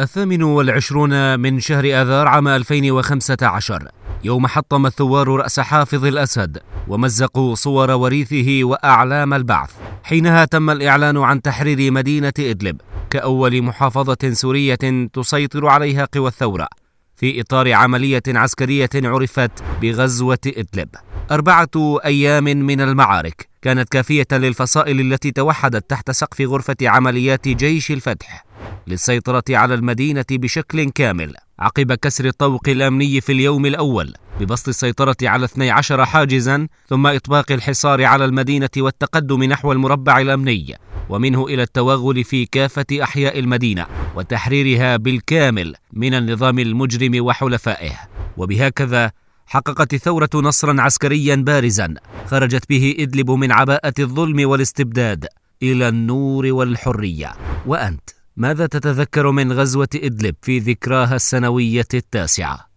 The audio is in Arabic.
الثامن والعشرون من شهر آذار عام 2015 يوم حطم الثوار رأس حافظ الأسد ومزقوا صور وريثه وأعلام البعث حينها تم الإعلان عن تحرير مدينة إدلب كأول محافظة سورية تسيطر عليها قوى الثورة في إطار عملية عسكرية عرفت بغزوة إدلب أربعة أيام من المعارك كانت كافية للفصائل التي توحدت تحت سقف غرفة عمليات جيش الفتح للسيطرة على المدينة بشكل كامل عقب كسر الطوق الأمني في اليوم الأول ببسط السيطرة على 12 حاجزا ثم إطباق الحصار على المدينة والتقدم نحو المربع الأمني ومنه إلى التوغل في كافة أحياء المدينة وتحريرها بالكامل من النظام المجرم وحلفائه وبهكذا حققت الثورة نصرا عسكريا بارزا خرجت به إدلب من عباءة الظلم والاستبداد إلى النور والحرية وأنت ماذا تتذكر من غزوة إدلب في ذكراها السنوية التاسعة؟